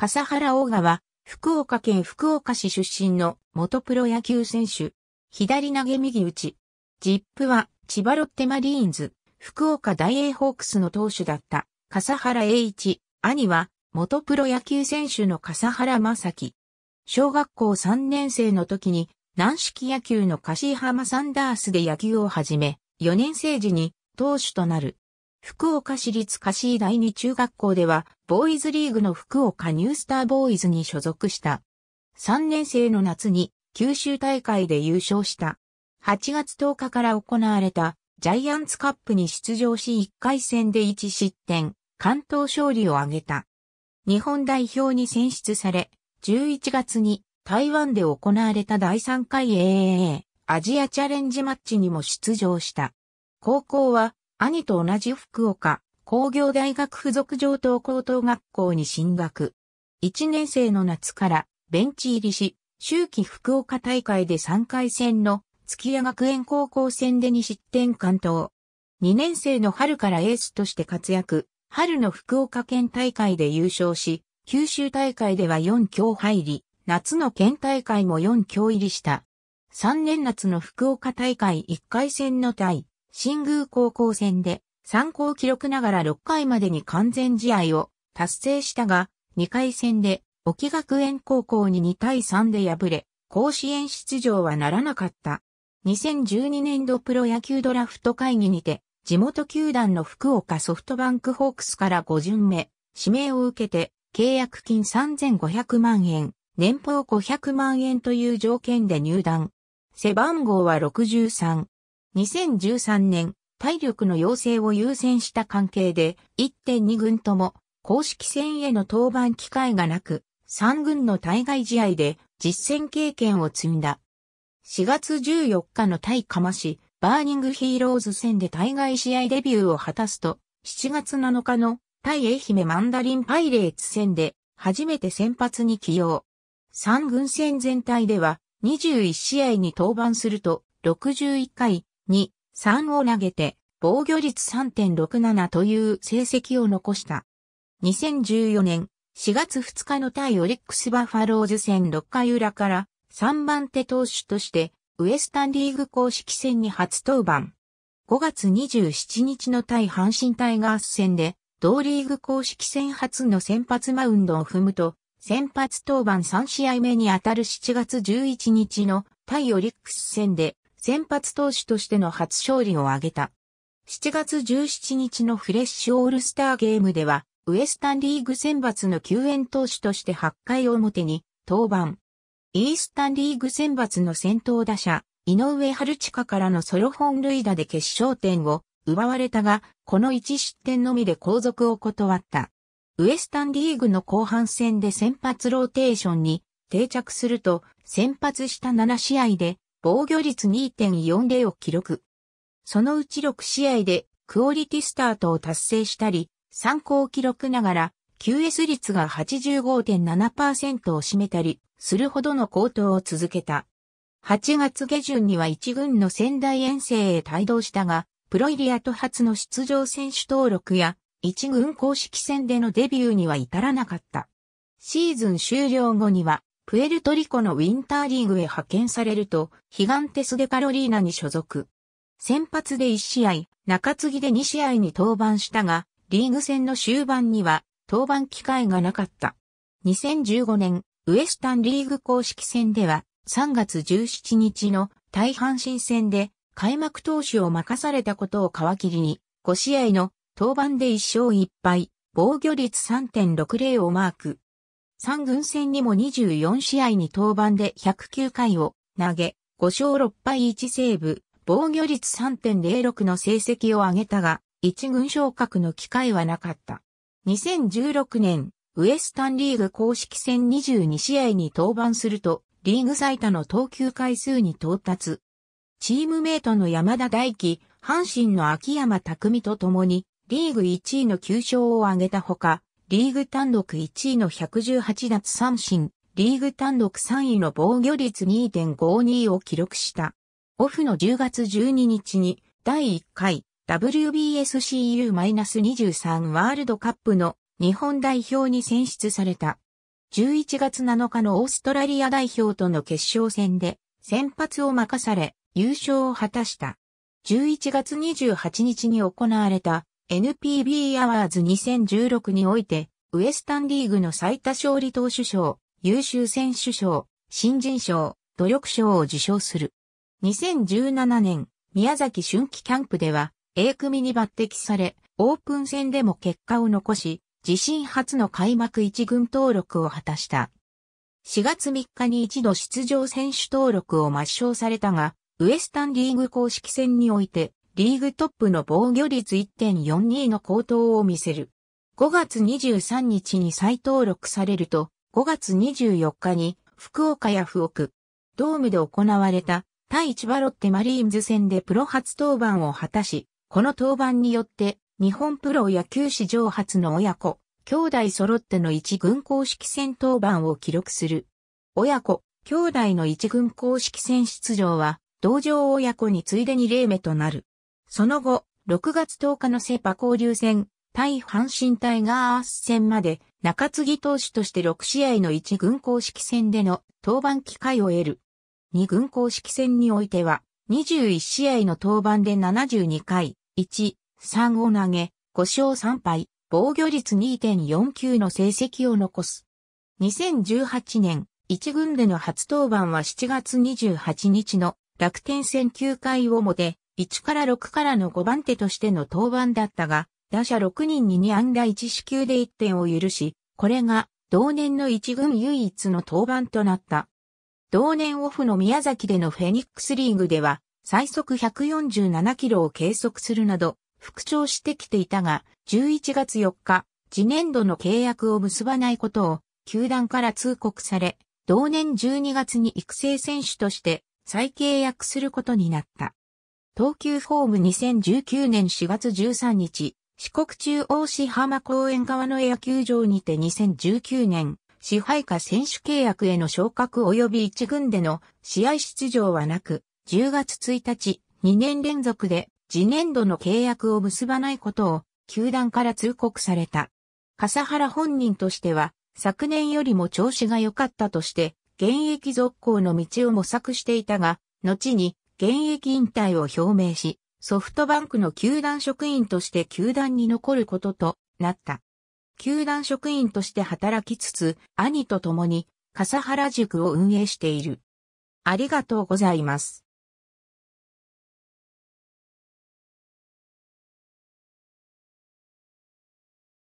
笠原大賀は、福岡県福岡市出身の元プロ野球選手。左投げ右打ち。ジップは千葉ロッテマリーンズ、福岡大英ホークスの投手だった笠原栄一。兄は元プロ野球選手の笠原正樹。小学校3年生の時に軟式野球の柏浜サンダースで野球を始め、4年生時に投手となる。福岡市立貸井第二中学校では、ボーイズリーグの福岡ニュースターボーイズに所属した。3年生の夏に九州大会で優勝した。8月10日から行われたジャイアンツカップに出場し1回戦で1失点、関東勝利を挙げた。日本代表に選出され、11月に台湾で行われた第3回 AAA アジアチャレンジマッチにも出場した。高校は兄と同じ福岡工業大学附属上等高等学校に進学。1年生の夏からベンチ入りし、秋季福岡大会で3回戦の月谷学園高校戦で2失点完投。2年生の春からエースとして活躍、春の福岡県大会で優勝し、九州大会では4強入り、夏の県大会も4強入りした。3年夏の福岡大会1回戦の対新宮高校戦で参考記録ながら6回までに完全試合を達成したが、2回戦で沖学園高校に2対3で敗れ、甲子園出場はならなかった。2012年度プロ野球ドラフト会議にて、地元球団の福岡ソフトバンクホークスから5巡目、指名を受けて、契約金3500万円、年俸500万円という条件で入団。背番号は63。2013年、体力の要請を優先した関係で、1.2軍とも公式戦への登板機会がなく、3軍の対外試合で実戦経験を積んだ。4月14日の対釜市、バーニングヒーローズ戦で対外試合デビューを果たすと、7月7日の対愛媛マンダリンパイレーツ戦で初めて先発に起用。3軍戦全体では21試合に登板すると61回2、3を投げて、防御率3.67という成績を残した。2014年4月2日の対オリックスバファローズ戦6回裏から3番手投手としてウエスタンリーグ公式戦に初登板。5月27日の対阪神タイガース戦で同リーグ公式戦初の先発マウンドを踏むと先発登板3試合目に当たる7月11日の対オリックス戦で先発投手としての初勝利を挙げた。7月17日のフレッシュオールスターゲームでは、ウエスタンリーグ選抜の救援投手として8回表に登板。イースタンリーグ選抜の先頭打者、井上春近からのソロ本塁打で決勝点を奪われたが、この1失点のみで後続を断った。ウエスタンリーグの後半戦で先発ローテーションに定着すると、先発した7試合で防御率2.40を記録。そのうち6試合でクオリティスタートを達成したり、参考記録ながら QS 率が85.7%を占めたりするほどの高騰を続けた。8月下旬には一軍の仙台遠征へ帯同したが、プロイリアと初の出場選手登録や、一軍公式戦でのデビューには至らなかった。シーズン終了後には、プエルトリコのウィンターリーグへ派遣されると、ヒガンテスデカロリーナに所属。先発で1試合、中継ぎで2試合に登板したが、リーグ戦の終盤には登板機会がなかった。2015年、ウエスタンリーグ公式戦では、3月17日の大阪神戦で開幕投手を任されたことを皮切りに、5試合の登板で1勝1敗、防御率3.60をマーク。三軍戦にも24試合に登板で109回を投げ、5勝6敗1セーブ、防御率3.06の成績を上げたが、一軍昇格の機会はなかった。2016年、ウエスタンリーグ公式戦22試合に登板すると、リーグ最多の投球回数に到達。チームメイトの山田大輝、阪神の秋山匠と共に、リーグ1位の9勝を挙げたほか、リーグ単独1位の118奪三振、リーグ単独3位の防御率2.52を記録した。オフの10月12日に第1回 WBSCU-23 ワールドカップの日本代表に選出された。11月7日のオーストラリア代表との決勝戦で先発を任され優勝を果たした。11月28日に行われた NPB アワーズ2016において、ウエスタンリーグの最多勝利投手賞、優秀選手賞、新人賞、努力賞を受賞する。2017年、宮崎春季キャンプでは、A 組に抜擢され、オープン戦でも結果を残し、自身初の開幕一軍登録を果たした。4月3日に一度出場選手登録を抹消されたが、ウエスタンリーグ公式戦において、リーグトップの防御率1.42の高騰を見せる。5月23日に再登録されると、5月24日に福岡や福岡、ドームで行われた対1。バロッテマリーンズ戦でプロ初登板を果たし、この登板によって日本プロ野球史上初の親子、兄弟揃っての一軍公式戦登板を記録する。親子、兄弟の一軍公式戦出場は、同場親子に次いで2例目となる。その後、6月10日のセパ交流戦、対阪神タイガース戦まで中継ぎ投手として6試合の1軍公式戦での登板機会を得る。2軍公式戦においては21試合の登板で72回、1、3を投げ、5勝3敗、防御率2.49の成績を残す。2018年、1軍での初登板は7月28日の楽天戦9回をもで1から6からの5番手としての登板だったが、打者6人に2安打1四球で1点を許し、これが同年の1軍唯一の登板となった。同年オフの宮崎でのフェニックスリーグでは、最速147キロを計測するなど、復調してきていたが、11月4日、次年度の契約を結ばないことを、球団から通告され、同年12月に育成選手として再契約することになった。東急フォーム2019年4月13日、四国中央市浜公園側の野球場にて2019年、支配下選手契約への昇格及び一軍での試合出場はなく、10月1日、2年連続で次年度の契約を結ばないことを球団から通告された。笠原本人としては、昨年よりも調子が良かったとして、現役続行の道を模索していたが、後に現役引退を表明し、ソフトバンクの球団職員として球団に残ることとなった。球団職員として働きつつ、兄と共に笠原塾を運営している。ありがとうございます。